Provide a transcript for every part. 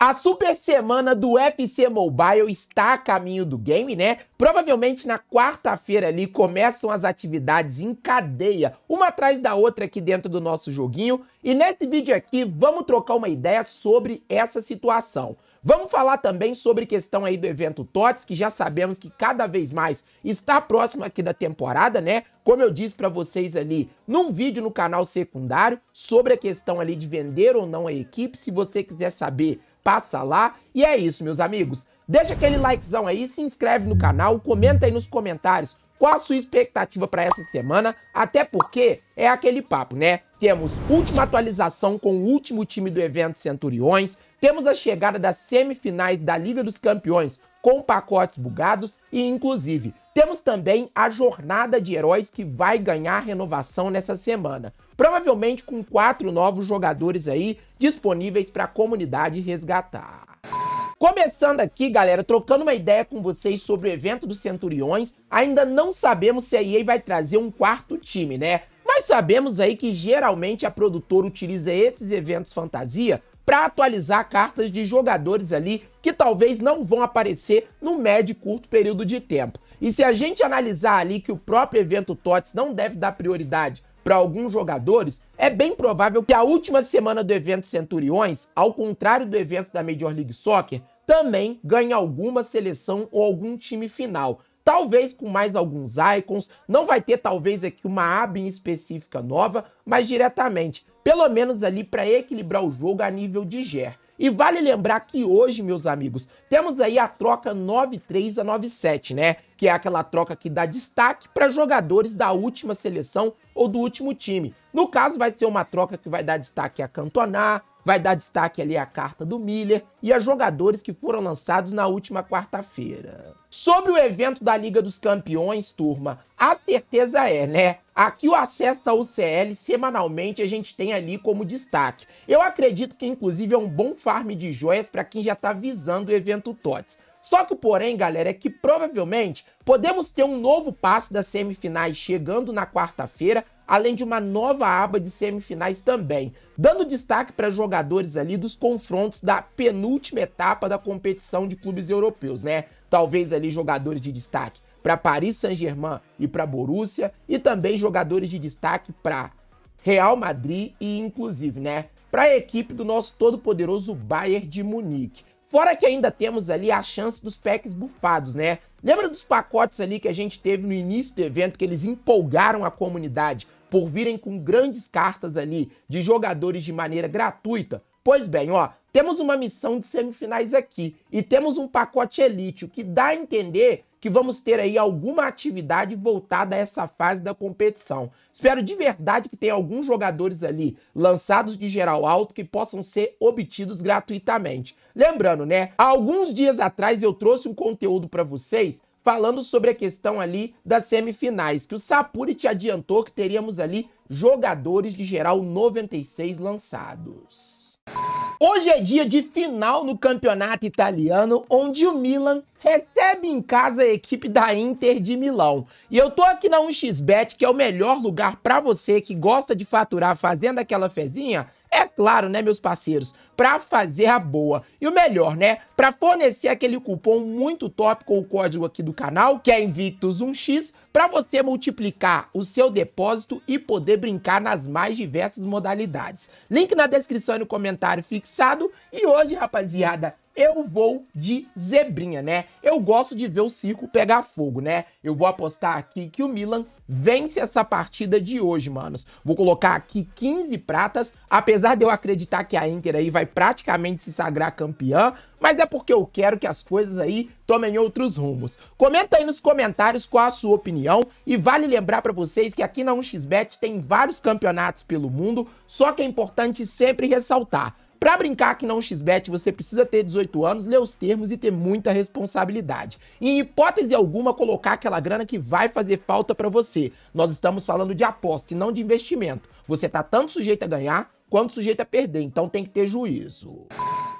A super semana do FC Mobile está a caminho do game, né? Provavelmente na quarta-feira ali começam as atividades em cadeia, uma atrás da outra aqui dentro do nosso joguinho. E nesse vídeo aqui vamos trocar uma ideia sobre essa situação. Vamos falar também sobre questão aí do evento TOTS, que já sabemos que cada vez mais está próximo aqui da temporada, né? Como eu disse para vocês ali num vídeo no canal secundário sobre a questão ali de vender ou não a equipe, se você quiser saber, passa lá. E é isso, meus amigos. Deixa aquele likezão aí, se inscreve no canal, comenta aí nos comentários qual a sua expectativa para essa semana, até porque é aquele papo, né? Temos última atualização com o último time do evento Centuriões, temos a chegada das semifinais da Liga dos Campeões com pacotes bugados e, inclusive, temos também a jornada de heróis que vai ganhar renovação nessa semana. Provavelmente com quatro novos jogadores aí disponíveis para a comunidade resgatar. Começando aqui, galera, trocando uma ideia com vocês sobre o evento dos Centuriões, ainda não sabemos se a EA vai trazer um quarto time, né? Mas sabemos aí que geralmente a produtora utiliza esses eventos fantasia para atualizar cartas de jogadores ali que talvez não vão aparecer no médio e curto período de tempo. E se a gente analisar ali que o próprio evento TOTS não deve dar prioridade para alguns jogadores, é bem provável que a última semana do evento Centuriões, ao contrário do evento da Major League Soccer, também ganha alguma seleção ou algum time final. Talvez com mais alguns icons, não vai ter talvez aqui uma aba específica nova, mas diretamente, pelo menos ali para equilibrar o jogo a nível de GER. E vale lembrar que hoje, meus amigos, temos aí a troca 93 a 97, né? Que é aquela troca que dá destaque para jogadores da última seleção ou do último time. No caso, vai ser uma troca que vai dar destaque a Cantonar. Vai dar destaque ali à carta do Miller e a jogadores que foram lançados na última quarta-feira. Sobre o evento da Liga dos Campeões, turma, a certeza é, né? Aqui o acesso ao CL semanalmente a gente tem ali como destaque. Eu acredito que inclusive é um bom farm de joias para quem já está visando o evento TOTS. Só que o porém, galera, é que provavelmente podemos ter um novo passe das semifinais chegando na quarta-feira além de uma nova aba de semifinais também, dando destaque para jogadores ali dos confrontos da penúltima etapa da competição de clubes europeus, né? Talvez ali jogadores de destaque para Paris Saint-Germain e para Borussia e também jogadores de destaque para Real Madrid e inclusive, né, para a equipe do nosso todo-poderoso Bayern de Munique. Fora que ainda temos ali a chance dos packs bufados, né? Lembra dos pacotes ali que a gente teve no início do evento que eles empolgaram a comunidade por virem com grandes cartas ali de jogadores de maneira gratuita? Pois bem, ó, temos uma missão de semifinais aqui e temos um pacote elite, o que dá a entender que vamos ter aí alguma atividade voltada a essa fase da competição. Espero de verdade que tenha alguns jogadores ali lançados de geral alto que possam ser obtidos gratuitamente. Lembrando, né? Há alguns dias atrás eu trouxe um conteúdo para vocês falando sobre a questão ali das semifinais, que o Sapuri te adiantou que teríamos ali jogadores de geral 96 lançados. Hoje é dia de final no campeonato italiano, onde o Milan recebe em casa a equipe da Inter de Milão. E eu tô aqui na 1xBet, que é o melhor lugar para você que gosta de faturar fazendo aquela fezinha, é claro, né, meus parceiros? Para fazer a boa. E o melhor, né? Para fornecer aquele cupom muito top com o código aqui do canal, que é Invictus1x, para você multiplicar o seu depósito e poder brincar nas mais diversas modalidades. Link na descrição e no comentário fixado. E hoje, rapaziada, eu vou de zebrinha, né? Eu gosto de ver o circo pegar fogo, né? Eu vou apostar aqui que o Milan vence essa partida de hoje, manos. Vou colocar aqui 15 pratas, apesar de eu acreditar que a Inter aí vai praticamente se sagrar campeã, mas é porque eu quero que as coisas aí tomem outros rumos. Comenta aí nos comentários qual a sua opinião e vale lembrar para vocês que aqui na 1xBet tem vários campeonatos pelo mundo, só que é importante sempre ressaltar para brincar aqui na 1xBet, você precisa ter 18 anos, ler os termos e ter muita responsabilidade. E, em hipótese alguma, colocar aquela grana que vai fazer falta para você. Nós estamos falando de aposta e não de investimento. Você está tanto sujeito a ganhar quanto sujeito a perder, então tem que ter juízo.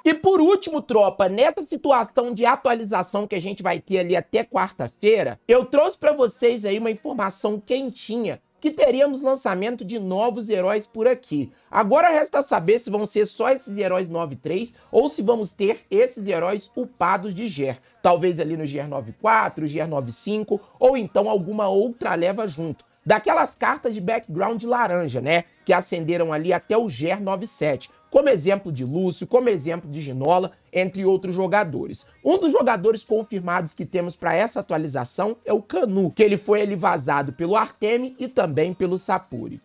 E por último, tropa, nessa situação de atualização que a gente vai ter ali até quarta-feira, eu trouxe para vocês aí uma informação quentinha que teríamos lançamento de novos heróis por aqui. Agora resta saber se vão ser só esses heróis 9.3 ou se vamos ter esses heróis upados de GER. Talvez ali no GER 9.4, GER 9.5 ou então alguma outra leva junto. Daquelas cartas de background laranja, né? Que acenderam ali até o GER 97 como exemplo de Lúcio, como exemplo de Ginola, entre outros jogadores. Um dos jogadores confirmados que temos para essa atualização é o Canu, que ele foi ele vazado pelo Artemi e também pelo Sapurit.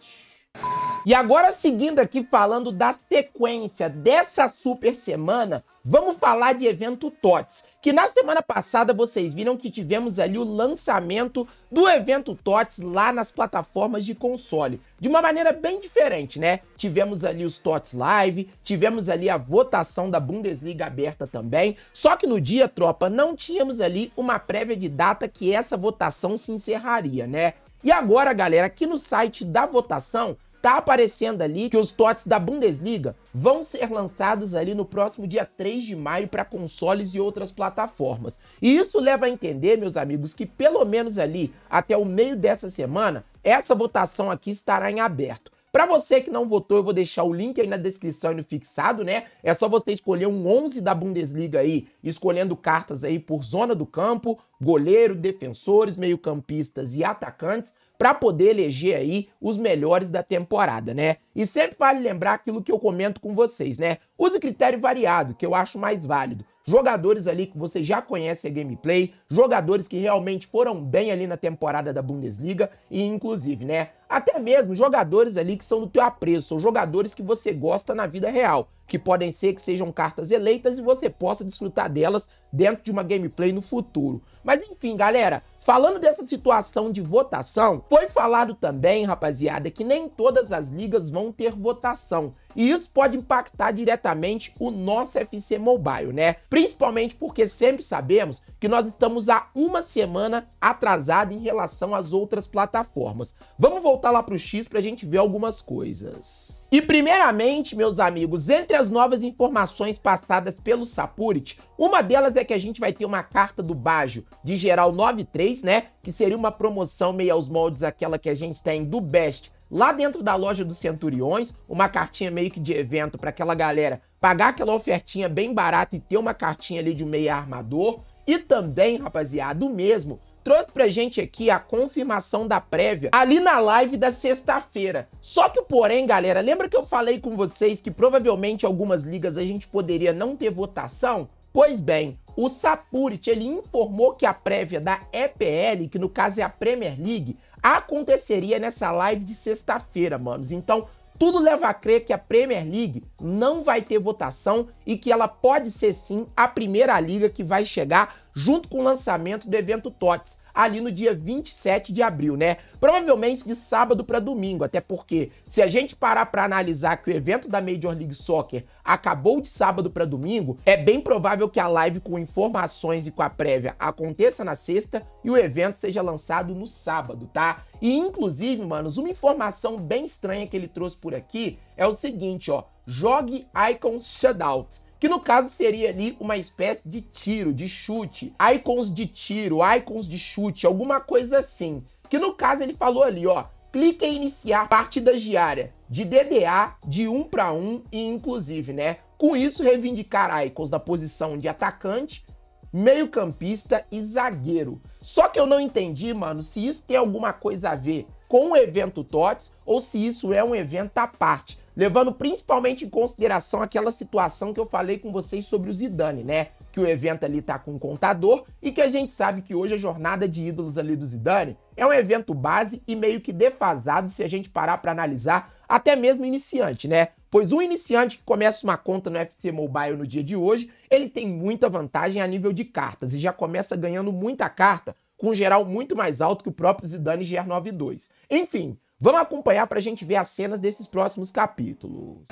E agora, seguindo aqui falando da sequência dessa super semana, vamos falar de evento TOTS, que na semana passada vocês viram que tivemos ali o lançamento do evento TOTS lá nas plataformas de console, de uma maneira bem diferente, né? Tivemos ali os TOTS Live, tivemos ali a votação da Bundesliga aberta também, só que no dia, tropa, não tínhamos ali uma prévia de data que essa votação se encerraria, né? E agora, galera, aqui no site da votação, tá aparecendo ali que os TOTS da Bundesliga vão ser lançados ali no próximo dia 3 de maio para consoles e outras plataformas. E isso leva a entender, meus amigos, que pelo menos ali até o meio dessa semana, essa votação aqui estará em aberto. Para você que não votou, eu vou deixar o link aí na descrição e no fixado, né? É só você escolher um 11 da Bundesliga aí, escolhendo cartas aí por zona do campo, goleiro, defensores, meio-campistas e atacantes, para poder eleger aí os melhores da temporada, né? E sempre vale lembrar aquilo que eu comento com vocês, né? Use critério variado, que eu acho mais válido. Jogadores ali que você já conhece a gameplay, jogadores que realmente foram bem ali na temporada da Bundesliga e inclusive, né, até mesmo jogadores ali que são do teu apreço, são jogadores que você gosta na vida real, que podem ser que sejam cartas eleitas e você possa desfrutar delas dentro de uma gameplay no futuro. Mas enfim, galera, Falando dessa situação de votação, foi falado também, rapaziada, que nem todas as ligas vão ter votação. E isso pode impactar diretamente o nosso FC Mobile, né? Principalmente porque sempre sabemos que nós estamos há uma semana atrasado em relação às outras plataformas. Vamos voltar lá para o X para a gente ver algumas coisas. E primeiramente, meus amigos, entre as novas informações passadas pelo Sapurit, uma delas é que a gente vai ter uma carta do Bajo de geral 93, né? Que seria uma promoção meio aos moldes aquela que a gente tem do Best lá dentro da loja dos Centuriões, uma cartinha meio que de evento para aquela galera pagar aquela ofertinha bem barata e ter uma cartinha ali de um meia armador. E também, rapaziada, o mesmo trouxe pra gente aqui a confirmação da prévia ali na live da sexta-feira. Só que o porém, galera, lembra que eu falei com vocês que provavelmente algumas ligas a gente poderia não ter votação? Pois bem, o Sapurit, ele informou que a prévia da EPL, que no caso é a Premier League, aconteceria nessa live de sexta-feira, manos. Então, tudo leva a crer que a Premier League não vai ter votação e que ela pode ser sim a primeira liga que vai chegar junto com o lançamento do evento TOTS, ali no dia 27 de abril, né? Provavelmente de sábado para domingo, até porque se a gente parar para analisar que o evento da Major League Soccer acabou de sábado para domingo, é bem provável que a live com informações e com a prévia aconteça na sexta e o evento seja lançado no sábado, tá? E inclusive, manos, uma informação bem estranha que ele trouxe por aqui é o seguinte, ó: jogue Icon Shutout que no caso seria ali uma espécie de tiro, de chute, icons de tiro, icons de chute, alguma coisa assim. Que no caso ele falou ali, ó, clique em iniciar partida diária de DDA de um para um, e inclusive, né? Com isso reivindicar icons da posição de atacante, meio-campista e zagueiro. Só que eu não entendi, mano, se isso tem alguma coisa a ver com o evento TOTS ou se isso é um evento à parte levando principalmente em consideração aquela situação que eu falei com vocês sobre o Zidane, né? Que o evento ali tá com um contador e que a gente sabe que hoje a jornada de ídolos ali do Zidane é um evento base e meio que defasado se a gente parar para analisar, até mesmo iniciante, né? Pois um iniciante que começa uma conta no FC Mobile no dia de hoje, ele tem muita vantagem a nível de cartas e já começa ganhando muita carta com um geral muito mais alto que o próprio Zidane GR92. Enfim, Vamos acompanhar para a gente ver as cenas desses próximos capítulos.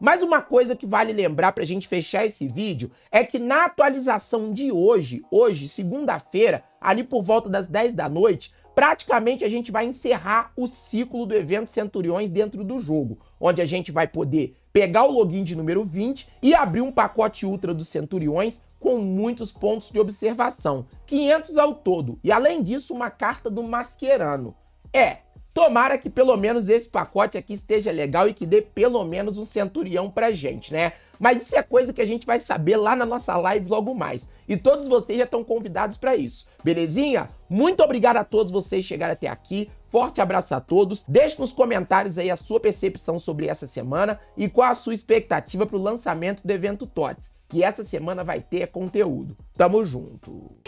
Mas uma coisa que vale lembrar para a gente fechar esse vídeo é que na atualização de hoje, hoje, segunda-feira, ali por volta das 10 da noite, praticamente a gente vai encerrar o ciclo do evento Centuriões dentro do jogo, onde a gente vai poder pegar o login de número 20 e abrir um pacote ultra dos Centuriões com muitos pontos de observação, 500 ao todo, e além disso uma carta do Mascherano. É, Tomara que pelo menos esse pacote aqui esteja legal e que dê pelo menos um centurião pra gente, né? Mas isso é coisa que a gente vai saber lá na nossa live logo mais. E todos vocês já estão convidados para isso, belezinha? Muito obrigado a todos vocês chegarem até aqui. Forte abraço a todos. Deixe nos comentários aí a sua percepção sobre essa semana e qual a sua expectativa para o lançamento do evento TOTS, que essa semana vai ter conteúdo. Tamo junto!